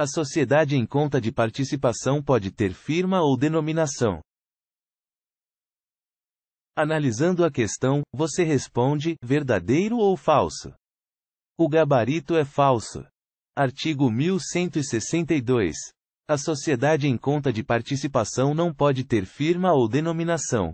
A sociedade em conta de participação pode ter firma ou denominação. Analisando a questão, você responde: verdadeiro ou falso? O gabarito é falso. Artigo 1162. A sociedade em conta de participação não pode ter firma ou denominação.